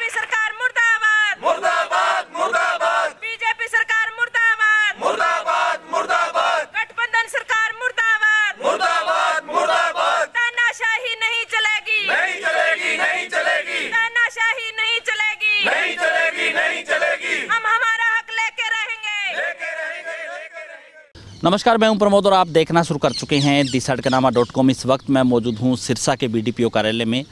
BJP सरकार मुर्दाबाद मुर्दाबाद मुर्दाबाद बीजेपी सरकार मुर्दाबाद मुर्दाबाद मुर्दाबाद गठबंधन सरकार मुर्दाबाद मुर्दाबाद मुर्दाबाद तानाशाही नहीं चलेगी नहीं चलेगी नहीं चलेगी तानाशाही नहीं चलेगी नहीं नमस्कार मैं हूं प्रमोद और आप देखना शुरू कर चुके हैं दी सड़कनामा डॉट कॉम इस वक्त मैं मौजूद हूं सिरसा के बीडीपीओ कार्यालय में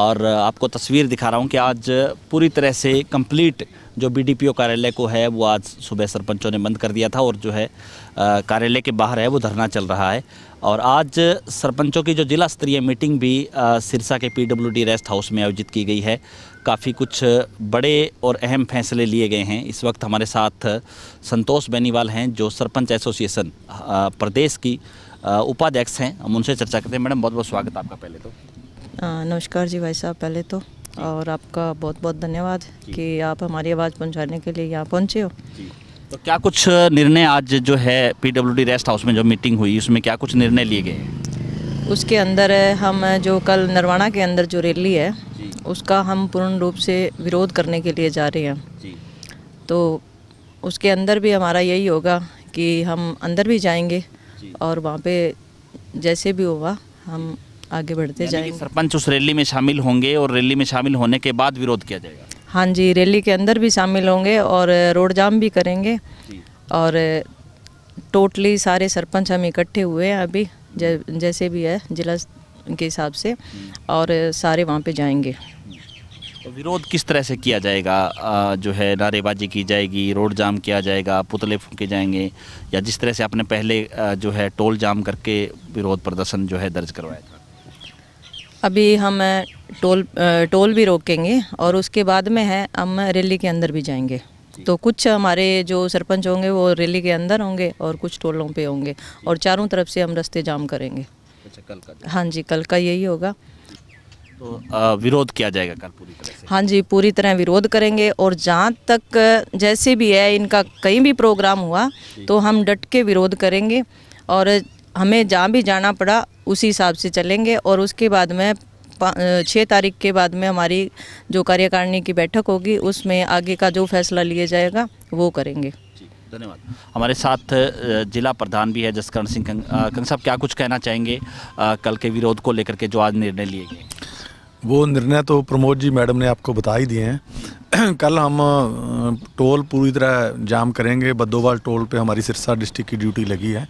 और आपको तस्वीर दिखा रहा हूं कि आज पूरी तरह से कंप्लीट जो बीडीपीओ कार्यालय को है वो आज सुबह सरपंचों ने बंद कर दिया था और जो है कार्यालय के बाहर है वो धरना चल रहा है और आज सरपंचों की जो जिला स्तरीय मीटिंग भी सिरसा के पीडब्ल्यूडी रेस्ट हाउस में आयोजित की गई है काफ़ी कुछ बड़े और अहम फैसले लिए गए हैं इस वक्त हमारे साथ संतोष बेनीवाल हैं जो सरपंच एसोसिएशन प्रदेश की उपाध्यक्ष हैं हम उनसे चर्चा करते हैं मैडम बहुत बहुत स्वागत आपका पहले तो हाँ, नमस्कार जी भाई साहब पहले तो और आपका बहुत बहुत धन्यवाद कि आप हमारी आवाज़ पहुंचाने के लिए यहाँ पहुँचे हो तो क्या कुछ निर्णय आज जो है पीडब्ल्यूडी रेस्ट हाउस में जो मीटिंग हुई उसमें क्या कुछ निर्णय लिए गए उसके अंदर हम जो कल नरवाना के अंदर जो रैली है उसका हम पूर्ण रूप से विरोध करने के लिए जा रहे हैं तो उसके अंदर भी हमारा यही होगा कि हम अंदर भी जाएंगे और वहाँ पे जैसे भी होगा हम आगे बढ़ते जाएंगे सरपंच उस रैली में शामिल होंगे और रैली में शामिल होने के बाद विरोध किया जाएगा हाँ जी रैली के अंदर भी शामिल होंगे और रोड जाम भी करेंगे और टोटली सारे सरपंच हम इकट्ठे हुए हैं अभी जैसे भी है जिला के हिसाब से और सारे वहाँ पे जाएंगे तो विरोध किस तरह से किया जाएगा जो है नारेबाजी की जाएगी रोड जाम किया जाएगा पुतले फूके जाएंगे या जिस तरह से आपने पहले जो है टोल जाम करके विरोध प्रदर्शन जो है दर्ज करवाया अभी हम टोल टोल भी रोकेंगे और उसके बाद में है हम रैली के अंदर भी जाएंगे तो कुछ हमारे जो सरपंच होंगे वो रैली के अंदर होंगे और कुछ टोलों पे होंगे और चारों तरफ से हम रास्ते जाम करेंगे अच्छा, कल का हाँ जी कल का यही होगा तो आ, विरोध किया जाएगा कल पूरी तरह से हाँ जी पूरी तरह विरोध करेंगे और जहाँ तक जैसे भी है इनका कहीं भी प्रोग्राम हुआ तो हम डट के विरोध करेंगे और हमें जहाँ भी जाना पड़ा उसी हिसाब से चलेंगे और उसके बाद में छः तारीख के बाद में हमारी जो कार्यकारिणी की बैठक होगी उसमें आगे का जो फैसला लिया जाएगा वो करेंगे धन्यवाद हमारे साथ जिला प्रधान भी है जसकरण सिंह कंग साहब क्या कुछ कहना चाहेंगे आ, कल के विरोध को लेकर के जो आज निर्णय लिए गए वो निर्णय तो प्रमोद जी मैडम ने आपको बता ही दिए हैं कल हम टोल पूरी तरह जाम करेंगे बद्दोवाल टोल पे हमारी सिरसा डिस्ट्रिक्ट की ड्यूटी लगी है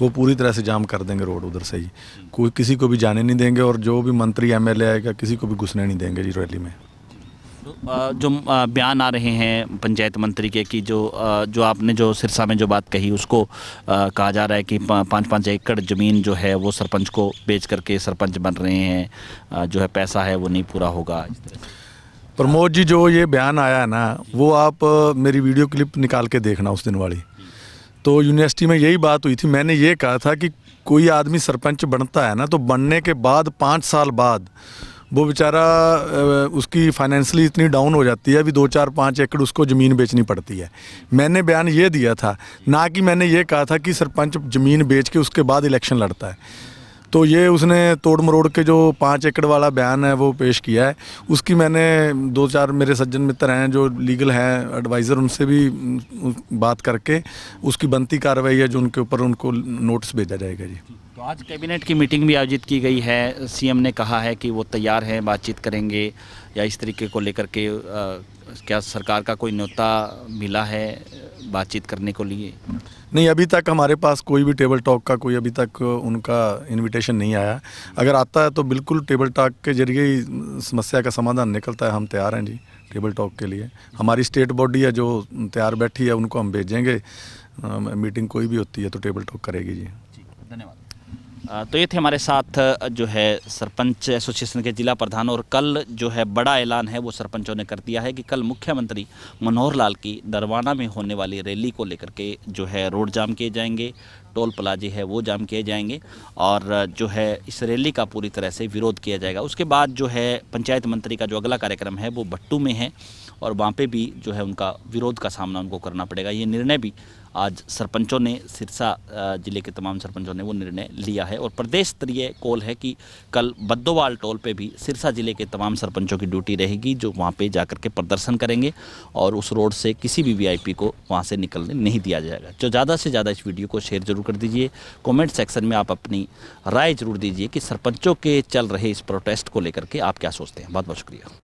वो पूरी तरह से जाम कर देंगे रोड उधर से ही कोई किसी को भी जाने नहीं देंगे और जो भी मंत्री एम एल आएगा किसी को भी घुसने नहीं देंगे जी रैली में तो, जो बयान आ रहे हैं पंचायत मंत्री के कि जो जो आपने जो सिरसा में जो बात कही उसको कहा जा रहा है कि पाँच पाँच एकड़ ज़मीन जो है वो सरपंच को बेच करके सरपंच बन रहे हैं जो है पैसा है वो नहीं पूरा होगा इस तरह प्रमोद जी जो ये बयान आया है ना वो आप मेरी वीडियो क्लिप निकाल के देखना उस दिन वाली तो यूनिवर्सिटी में यही बात हुई थी मैंने ये कहा था कि कोई आदमी सरपंच बनता है ना तो बनने के बाद पाँच साल बाद वो बेचारा उसकी फाइनेंशली इतनी डाउन हो जाती है अभी दो चार पाँच एकड़ उसको ज़मीन बेचनी पड़ती है मैंने बयान ये दिया था ना कि मैंने ये कहा था कि सरपंच ज़मीन बेच के उसके बाद इलेक्शन लड़ता है तो ये उसने तोड़ मरोड़ के जो पाँच एकड़ वाला बयान है वो पेश किया है उसकी मैंने दो चार मेरे सज्जन मित्र हैं जो लीगल हैं एडवाइज़र उनसे भी बात करके उसकी बनती कार्रवाई है जो उनके ऊपर उनको नोटिस भेजा जाएगा जी तो आज कैबिनेट की मीटिंग भी आयोजित की गई है सीएम ने कहा है कि वो तैयार हैं बातचीत करेंगे या इस तरीके को लेकर के क्या सरकार का कोई न्योता मिला है बातचीत करने को लिए नहीं अभी तक हमारे पास कोई भी टेबल टॉक का कोई अभी तक उनका इनविटेशन नहीं आया अगर आता है तो बिल्कुल टेबल टॉक के जरिए ही समस्या का समाधान निकलता है हम तैयार हैं जी टेबल टॉक के लिए हमारी स्टेट बॉडी है जो तैयार बैठी है उनको हम भेजेंगे मीटिंग कोई भी होती है तो टेबल टॉक करेगी जी धन्यवाद तो ये थे हमारे साथ जो है सरपंच एसोसिएशन के जिला प्रधान और कल जो है बड़ा ऐलान है वो सरपंचों ने कर दिया है कि कल मुख्यमंत्री मनोहर लाल की दरवाना में होने वाली रैली को लेकर के जो है रोड जाम किए जाएंगे टोल प्लाजे है वो जाम किए जाएंगे और जो है इस रैली का पूरी तरह से विरोध किया जाएगा उसके बाद जो है पंचायत मंत्री का जो अगला कार्यक्रम है वो भट्टू में है और वहाँ पर भी जो है उनका विरोध का सामना उनको करना पड़ेगा ये निर्णय भी आज सरपंचों ने सिरसा जिले के तमाम सरपंचों ने वो निर्णय लिया है और प्रदेश स्तरीय कॉल है कि कल बद्दोवाल टोल पे भी सिरसा जिले के तमाम सरपंचों की ड्यूटी रहेगी जो वहाँ पे जाकर के प्रदर्शन करेंगे और उस रोड से किसी भी वीआईपी को वहाँ से निकलने नहीं दिया जाएगा जो ज़्यादा से ज़्यादा इस वीडियो को शेयर जरूर कर दीजिए कॉमेंट सेक्शन में आप अपनी राय जरूर दीजिए कि सरपंचों के चल रहे इस प्रोटेस्ट को लेकर के आप क्या सोचते हैं बहुत बहुत शुक्रिया